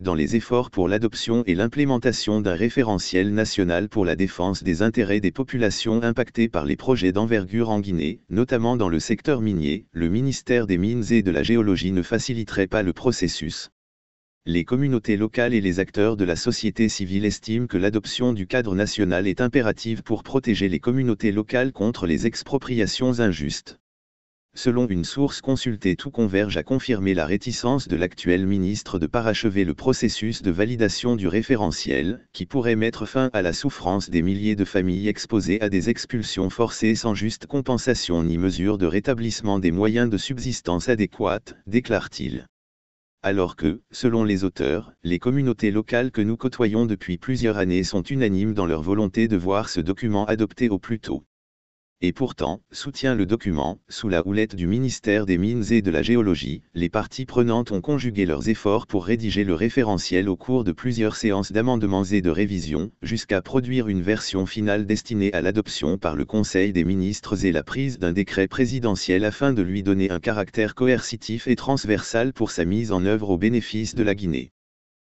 dans les efforts pour l'adoption et l'implémentation d'un référentiel national pour la défense des intérêts des populations impactées par les projets d'envergure en Guinée, notamment dans le secteur minier, le ministère des Mines et de la Géologie ne faciliterait pas le processus. Les communautés locales et les acteurs de la société civile estiment que l'adoption du cadre national est impérative pour protéger les communautés locales contre les expropriations injustes. Selon une source consultée, tout converge à confirmer la réticence de l'actuel ministre de parachever le processus de validation du référentiel, qui pourrait mettre fin à la souffrance des milliers de familles exposées à des expulsions forcées sans juste compensation ni mesure de rétablissement des moyens de subsistance adéquates, déclare-t-il. Alors que, selon les auteurs, les communautés locales que nous côtoyons depuis plusieurs années sont unanimes dans leur volonté de voir ce document adopté au plus tôt et pourtant, soutient le document, sous la houlette du ministère des Mines et de la Géologie, les parties prenantes ont conjugué leurs efforts pour rédiger le référentiel au cours de plusieurs séances d'amendements et de révisions, jusqu'à produire une version finale destinée à l'adoption par le Conseil des ministres et la prise d'un décret présidentiel afin de lui donner un caractère coercitif et transversal pour sa mise en œuvre au bénéfice de la Guinée.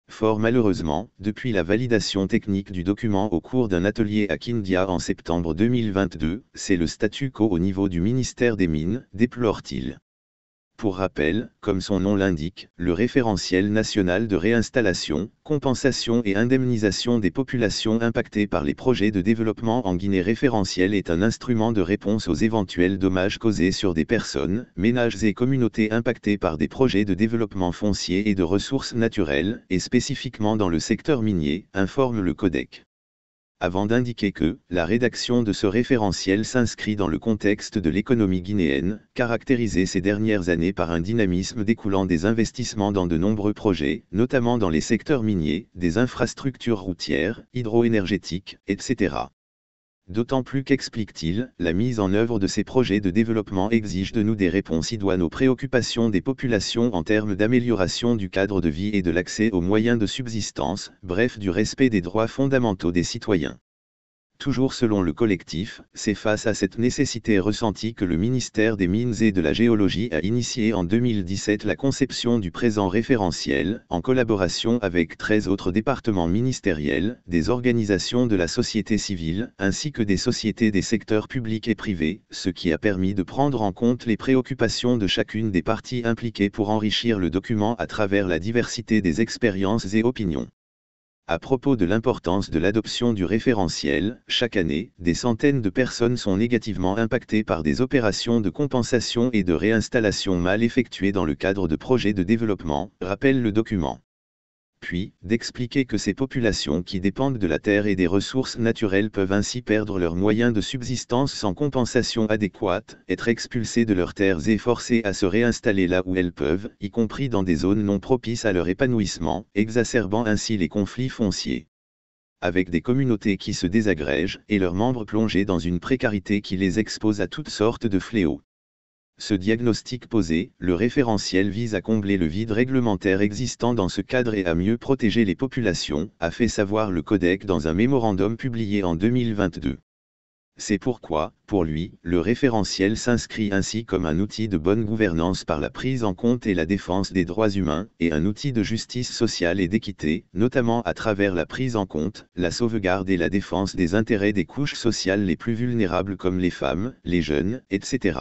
Fort malheureusement, depuis la validation technique du document au cours d'un atelier à Kindia en septembre 2022, c'est le statu quo au niveau du ministère des Mines, déplore-t-il. Pour rappel, comme son nom l'indique, le référentiel national de réinstallation, compensation et indemnisation des populations impactées par les projets de développement en Guinée référentiel est un instrument de réponse aux éventuels dommages causés sur des personnes, ménages et communautés impactées par des projets de développement foncier et de ressources naturelles, et spécifiquement dans le secteur minier, informe le CODEC avant d'indiquer que la rédaction de ce référentiel s'inscrit dans le contexte de l'économie guinéenne, caractérisée ces dernières années par un dynamisme découlant des investissements dans de nombreux projets, notamment dans les secteurs miniers, des infrastructures routières, hydroénergétiques, etc. D'autant plus qu'explique-t-il, la mise en œuvre de ces projets de développement exige de nous des réponses idoines aux préoccupations des populations en termes d'amélioration du cadre de vie et de l'accès aux moyens de subsistance, bref du respect des droits fondamentaux des citoyens toujours selon le collectif, c'est face à cette nécessité ressentie que le ministère des Mines et de la Géologie a initié en 2017 la conception du présent référentiel, en collaboration avec 13 autres départements ministériels, des organisations de la société civile, ainsi que des sociétés des secteurs publics et privés, ce qui a permis de prendre en compte les préoccupations de chacune des parties impliquées pour enrichir le document à travers la diversité des expériences et opinions. À propos de l'importance de l'adoption du référentiel, chaque année, des centaines de personnes sont négativement impactées par des opérations de compensation et de réinstallation mal effectuées dans le cadre de projets de développement, rappelle le document puis d'expliquer que ces populations qui dépendent de la terre et des ressources naturelles peuvent ainsi perdre leurs moyens de subsistance sans compensation adéquate, être expulsées de leurs terres et forcées à se réinstaller là où elles peuvent, y compris dans des zones non propices à leur épanouissement, exacerbant ainsi les conflits fonciers. Avec des communautés qui se désagrègent et leurs membres plongés dans une précarité qui les expose à toutes sortes de fléaux. Ce diagnostic posé, le référentiel vise à combler le vide réglementaire existant dans ce cadre et à mieux protéger les populations, a fait savoir le Codec dans un mémorandum publié en 2022. C'est pourquoi, pour lui, le référentiel s'inscrit ainsi comme un outil de bonne gouvernance par la prise en compte et la défense des droits humains, et un outil de justice sociale et d'équité, notamment à travers la prise en compte, la sauvegarde et la défense des intérêts des couches sociales les plus vulnérables comme les femmes, les jeunes, etc.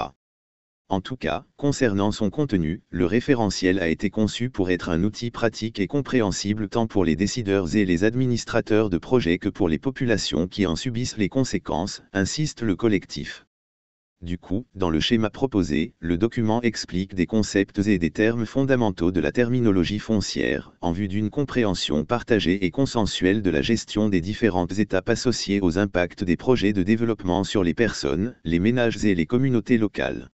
En tout cas, concernant son contenu, le référentiel a été conçu pour être un outil pratique et compréhensible tant pour les décideurs et les administrateurs de projets que pour les populations qui en subissent les conséquences, insiste le collectif. Du coup, dans le schéma proposé, le document explique des concepts et des termes fondamentaux de la terminologie foncière, en vue d'une compréhension partagée et consensuelle de la gestion des différentes étapes associées aux impacts des projets de développement sur les personnes, les ménages et les communautés locales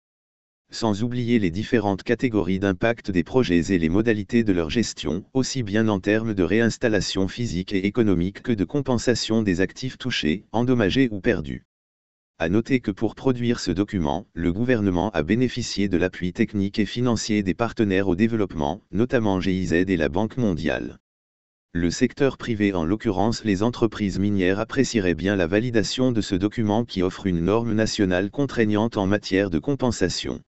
sans oublier les différentes catégories d'impact des projets et les modalités de leur gestion, aussi bien en termes de réinstallation physique et économique que de compensation des actifs touchés, endommagés ou perdus. À noter que pour produire ce document, le gouvernement a bénéficié de l'appui technique et financier des partenaires au développement, notamment GIZ et la Banque mondiale. Le secteur privé, en l'occurrence les entreprises minières, apprécierait bien la validation de ce document qui offre une norme nationale contraignante en matière de compensation.